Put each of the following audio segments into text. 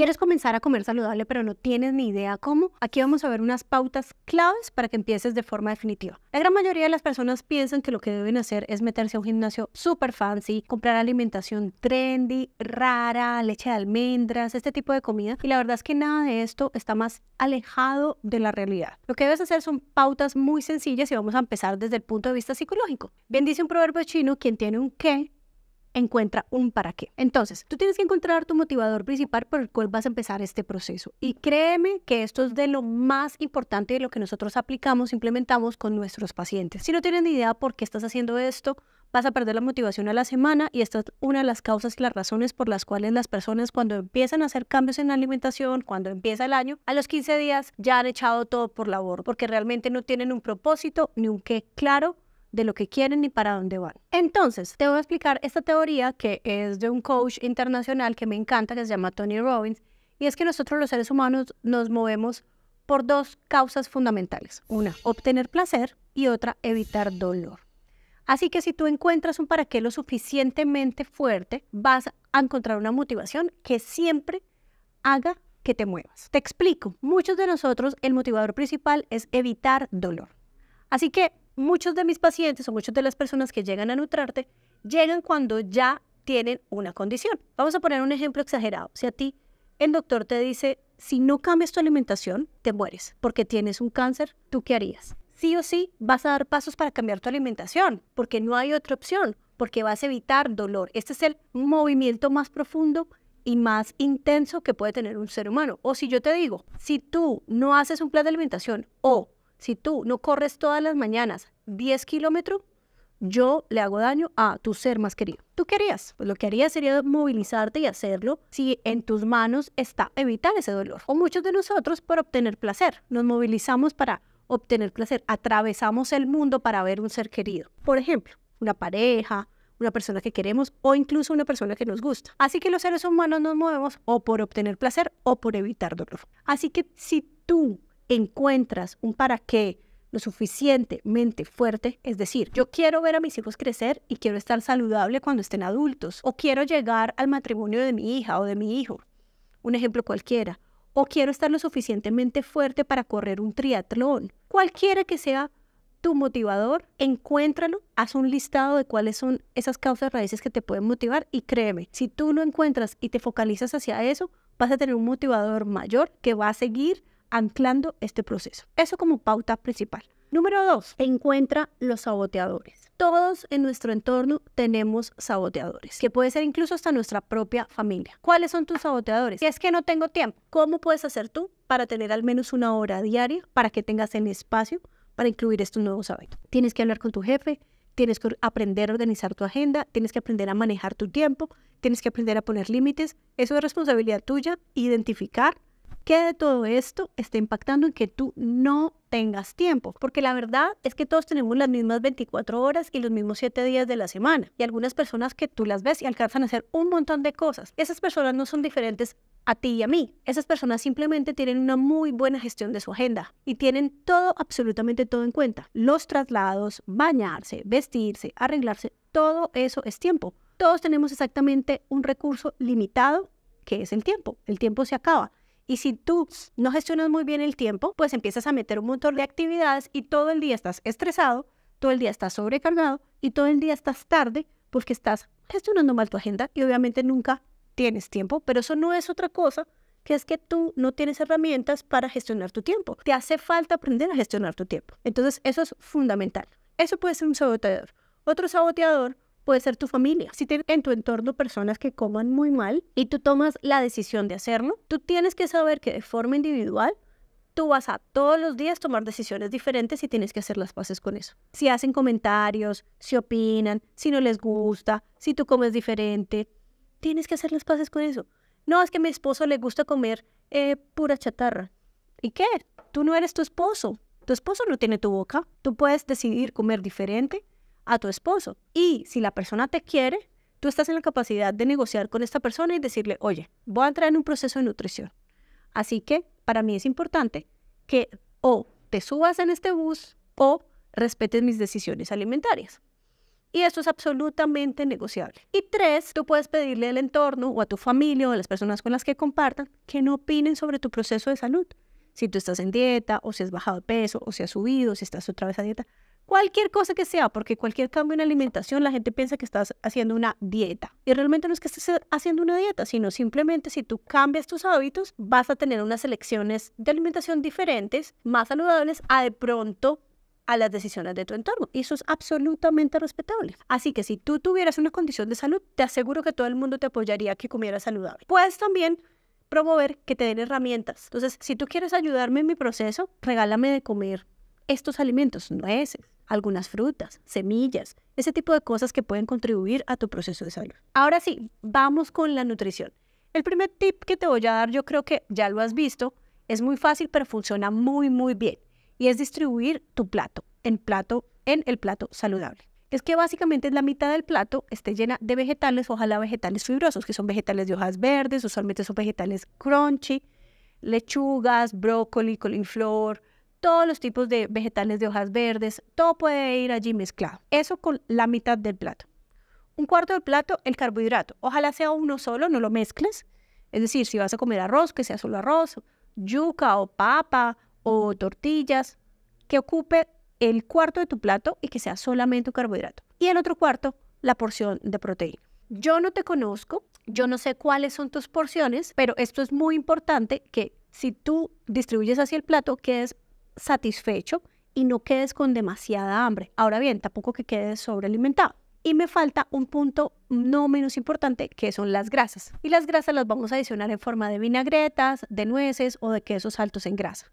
¿Quieres comenzar a comer saludable pero no tienes ni idea cómo? Aquí vamos a ver unas pautas claves para que empieces de forma definitiva. La gran mayoría de las personas piensan que lo que deben hacer es meterse a un gimnasio súper fancy, comprar alimentación trendy, rara, leche de almendras, este tipo de comida. Y la verdad es que nada de esto está más alejado de la realidad. Lo que debes hacer son pautas muy sencillas y vamos a empezar desde el punto de vista psicológico. Bien dice un proverbio chino, quien tiene un qué encuentra un para qué. Entonces, tú tienes que encontrar tu motivador principal por el cual vas a empezar este proceso. Y créeme que esto es de lo más importante de lo que nosotros aplicamos, implementamos con nuestros pacientes. Si no tienen ni idea por qué estás haciendo esto, vas a perder la motivación a la semana y esta es una de las causas y las razones por las cuales las personas cuando empiezan a hacer cambios en la alimentación, cuando empieza el año, a los 15 días ya han echado todo por la porque realmente no tienen un propósito ni un qué claro de lo que quieren y para dónde van. Entonces, te voy a explicar esta teoría que es de un coach internacional que me encanta, que se llama Tony Robbins, y es que nosotros los seres humanos nos movemos por dos causas fundamentales. Una, obtener placer y otra, evitar dolor. Así que si tú encuentras un para qué lo suficientemente fuerte, vas a encontrar una motivación que siempre haga que te muevas. Te explico, muchos de nosotros el motivador principal es evitar dolor. Así que muchos de mis pacientes o muchas de las personas que llegan a Nutrarte llegan cuando ya tienen una condición. Vamos a poner un ejemplo exagerado. Si a ti el doctor te dice, si no cambias tu alimentación, te mueres porque tienes un cáncer, ¿tú qué harías? Sí o sí vas a dar pasos para cambiar tu alimentación porque no hay otra opción, porque vas a evitar dolor. Este es el movimiento más profundo y más intenso que puede tener un ser humano. O si yo te digo, si tú no haces un plan de alimentación o si tú no corres todas las mañanas 10 kilómetros, yo le hago daño a tu ser más querido. ¿Tú querías? Pues lo que harías sería movilizarte y hacerlo si en tus manos está evitar ese dolor. O muchos de nosotros por obtener placer, nos movilizamos para obtener placer, atravesamos el mundo para ver un ser querido. Por ejemplo, una pareja, una persona que queremos o incluso una persona que nos gusta. Así que los seres humanos nos movemos o por obtener placer o por evitar dolor. Así que si tú encuentras un para qué lo suficientemente fuerte, es decir, yo quiero ver a mis hijos crecer y quiero estar saludable cuando estén adultos, o quiero llegar al matrimonio de mi hija o de mi hijo, un ejemplo cualquiera, o quiero estar lo suficientemente fuerte para correr un triatlón, cualquiera que sea tu motivador, encuéntralo, haz un listado de cuáles son esas causas raíces que te pueden motivar y créeme, si tú lo encuentras y te focalizas hacia eso, vas a tener un motivador mayor que va a seguir anclando este proceso. Eso como pauta principal. Número dos, encuentra los saboteadores. Todos en nuestro entorno tenemos saboteadores, que puede ser incluso hasta nuestra propia familia. ¿Cuáles son tus saboteadores? Si es que no tengo tiempo, ¿cómo puedes hacer tú para tener al menos una hora diaria para que tengas el espacio para incluir estos nuevos hábitos? Tienes que hablar con tu jefe, tienes que aprender a organizar tu agenda, tienes que aprender a manejar tu tiempo, tienes que aprender a poner límites. Eso es responsabilidad tuya, identificar ¿Qué de todo esto está impactando en que tú no tengas tiempo? Porque la verdad es que todos tenemos las mismas 24 horas y los mismos 7 días de la semana. Y algunas personas que tú las ves y alcanzan a hacer un montón de cosas. Esas personas no son diferentes a ti y a mí. Esas personas simplemente tienen una muy buena gestión de su agenda y tienen todo, absolutamente todo en cuenta. Los traslados, bañarse, vestirse, arreglarse, todo eso es tiempo. Todos tenemos exactamente un recurso limitado que es el tiempo. El tiempo se acaba. Y si tú no gestionas muy bien el tiempo, pues empiezas a meter un montón de actividades y todo el día estás estresado, todo el día estás sobrecargado y todo el día estás tarde porque estás gestionando mal tu agenda y obviamente nunca tienes tiempo, pero eso no es otra cosa que es que tú no tienes herramientas para gestionar tu tiempo. Te hace falta aprender a gestionar tu tiempo. Entonces, eso es fundamental. Eso puede ser un saboteador. Otro saboteador puede ser tu familia. Si tienes en tu entorno personas que coman muy mal y tú tomas la decisión de hacerlo, tú tienes que saber que de forma individual tú vas a todos los días tomar decisiones diferentes y tienes que hacer las paces con eso. Si hacen comentarios, si opinan, si no les gusta, si tú comes diferente, tienes que hacer las paces con eso. No, es que a mi esposo le gusta comer eh, pura chatarra. ¿Y qué? Tú no eres tu esposo. Tu esposo no tiene tu boca. Tú puedes decidir comer diferente a tu esposo. Y si la persona te quiere, tú estás en la capacidad de negociar con esta persona y decirle, oye, voy a entrar en un proceso de nutrición. Así que para mí es importante que o te subas en este bus o respetes mis decisiones alimentarias. Y esto es absolutamente negociable. Y tres, tú puedes pedirle al entorno o a tu familia o a las personas con las que compartan que no opinen sobre tu proceso de salud. Si tú estás en dieta o si has bajado de peso o si has subido, o si estás otra vez a dieta cualquier cosa que sea, porque cualquier cambio en alimentación la gente piensa que estás haciendo una dieta. Y realmente no es que estés haciendo una dieta, sino simplemente si tú cambias tus hábitos, vas a tener unas elecciones de alimentación diferentes, más saludables, a de pronto a las decisiones de tu entorno. Y eso es absolutamente respetable. Así que si tú tuvieras una condición de salud, te aseguro que todo el mundo te apoyaría que comieras saludable. Puedes también promover que te den herramientas. Entonces, si tú quieres ayudarme en mi proceso, regálame de comer estos alimentos, nueces, algunas frutas, semillas, ese tipo de cosas que pueden contribuir a tu proceso de salud. Ahora sí, vamos con la nutrición. El primer tip que te voy a dar, yo creo que ya lo has visto, es muy fácil, pero funciona muy, muy bien. Y es distribuir tu plato en, plato en el plato saludable. Es que básicamente la mitad del plato esté llena de vegetales, ojalá vegetales fibrosos, que son vegetales de hojas verdes, usualmente son vegetales crunchy, lechugas, brócoli, coliflor, todos los tipos de vegetales de hojas verdes, todo puede ir allí mezclado. Eso con la mitad del plato. Un cuarto del plato, el carbohidrato. Ojalá sea uno solo, no lo mezcles. Es decir, si vas a comer arroz, que sea solo arroz, yuca o papa o tortillas, que ocupe el cuarto de tu plato y que sea solamente un carbohidrato. Y el otro cuarto, la porción de proteína. Yo no te conozco, yo no sé cuáles son tus porciones, pero esto es muy importante que si tú distribuyes hacia el plato, quedes satisfecho y no quedes con demasiada hambre. Ahora bien, tampoco que quedes sobrealimentado. Y me falta un punto no menos importante que son las grasas. Y las grasas las vamos a adicionar en forma de vinagretas, de nueces o de quesos altos en grasa.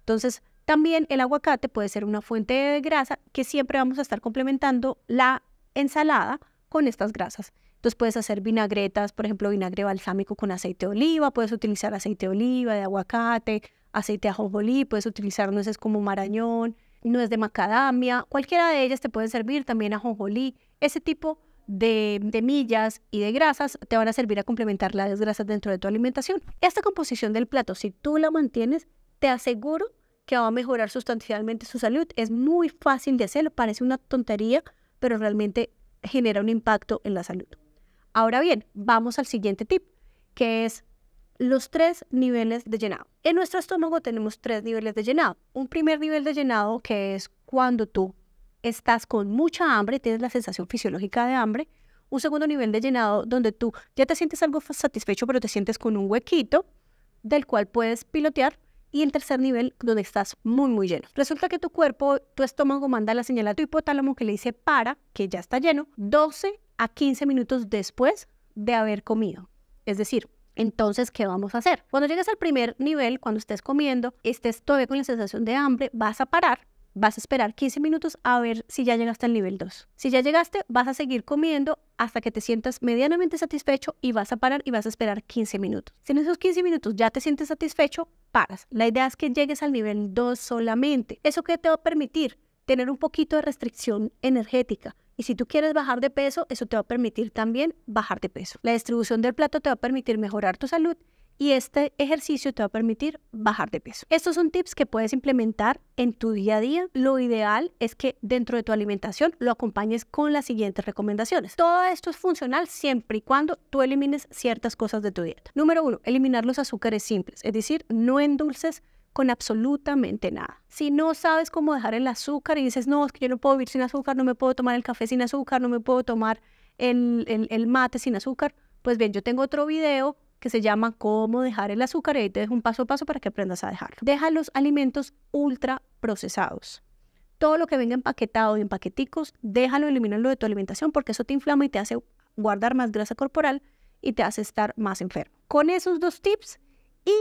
Entonces, también el aguacate puede ser una fuente de grasa que siempre vamos a estar complementando la ensalada con estas grasas. Entonces puedes hacer vinagretas, por ejemplo, vinagre balsámico con aceite de oliva, puedes utilizar aceite de oliva, de aguacate, aceite de ajonjolí, puedes utilizar nueces como marañón, nuez de macadamia, cualquiera de ellas te pueden servir, también ajonjolí, ese tipo de, semillas millas y de grasas te van a servir a complementar las grasas dentro de tu alimentación. Esta composición del plato, si tú la mantienes, te aseguro que va a mejorar sustancialmente su salud. Es muy fácil de hacer, parece una tontería, pero realmente genera un impacto en la salud. Ahora bien, vamos al siguiente tip, que es los tres niveles de llenado. En nuestro estómago tenemos tres niveles de llenado. Un primer nivel de llenado que es cuando tú estás con mucha hambre, tienes la sensación fisiológica de hambre. Un segundo nivel de llenado donde tú ya te sientes algo satisfecho, pero te sientes con un huequito del cual puedes pilotear. Y el tercer nivel donde estás muy, muy lleno. Resulta que tu cuerpo, tu estómago manda la señal a tu hipotálamo que le dice para, que ya está lleno, 12 a 15 minutos después de haber comido. Es decir, entonces, ¿qué vamos a hacer? Cuando llegues al primer nivel, cuando estés comiendo, estés todavía con la sensación de hambre, vas a parar vas a esperar 15 minutos a ver si ya llegaste al nivel 2. Si ya llegaste, vas a seguir comiendo hasta que te sientas medianamente satisfecho y vas a parar y vas a esperar 15 minutos. Si en esos 15 minutos ya te sientes satisfecho, paras. La idea es que llegues al nivel 2 solamente. ¿Eso qué te va a permitir? Tener un poquito de restricción energética, y si tú quieres bajar de peso, eso te va a permitir también bajar de peso. La distribución del plato te va a permitir mejorar tu salud y este ejercicio te va a permitir bajar de peso. Estos son tips que puedes implementar en tu día a día. Lo ideal es que dentro de tu alimentación lo acompañes con las siguientes recomendaciones. Todo esto es funcional siempre y cuando tú elimines ciertas cosas de tu dieta. Número uno, eliminar los azúcares simples, es decir, no endulces con absolutamente nada. Si no sabes cómo dejar el azúcar y dices, no, es que yo no puedo vivir sin azúcar, no me puedo tomar el café sin azúcar, no me puedo tomar el, mate sin azúcar, pues bien, yo tengo otro video que se llama cómo dejar el azúcar y ahí te dejo un paso a paso para que aprendas a dejarlo. Deja los alimentos ultra procesados. Todo lo que venga empaquetado y en paqueticos, déjalo, elimínalo de tu alimentación porque eso te inflama y te hace guardar más grasa corporal y te hace estar más enfermo. Con esos dos tips y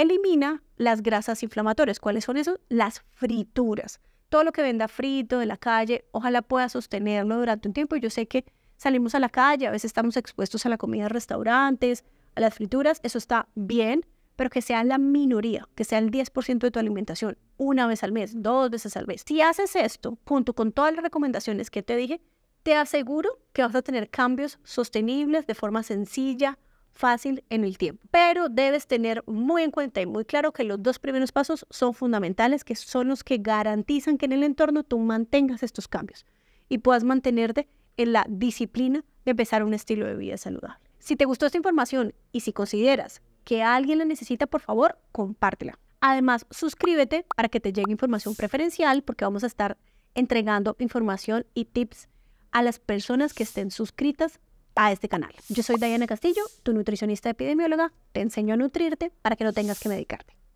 Elimina las grasas inflamatorias. ¿Cuáles son esas? Las frituras. Todo lo que venda frito de la calle, ojalá pueda sostenerlo durante un tiempo. Yo sé que salimos a la calle, a veces estamos expuestos a la comida de restaurantes, a las frituras, eso está bien, pero que sea la minoría, que sea el 10% de tu alimentación, una vez al mes, dos veces al mes. Si haces esto, junto con todas las recomendaciones que te dije, te aseguro que vas a tener cambios sostenibles de forma sencilla, fácil en el tiempo. Pero debes tener muy en cuenta y muy claro que los dos primeros pasos son fundamentales, que son los que garantizan que en el entorno tú mantengas estos cambios y puedas mantenerte en la disciplina de empezar un estilo de vida saludable. Si te gustó esta información y si consideras que alguien la necesita, por favor, compártela. Además, suscríbete para que te llegue información preferencial porque vamos a estar entregando información y tips a las personas que estén suscritas a este canal. Yo soy Diana Castillo, tu nutricionista epidemióloga, te enseño a nutrirte para que no tengas que medicarte.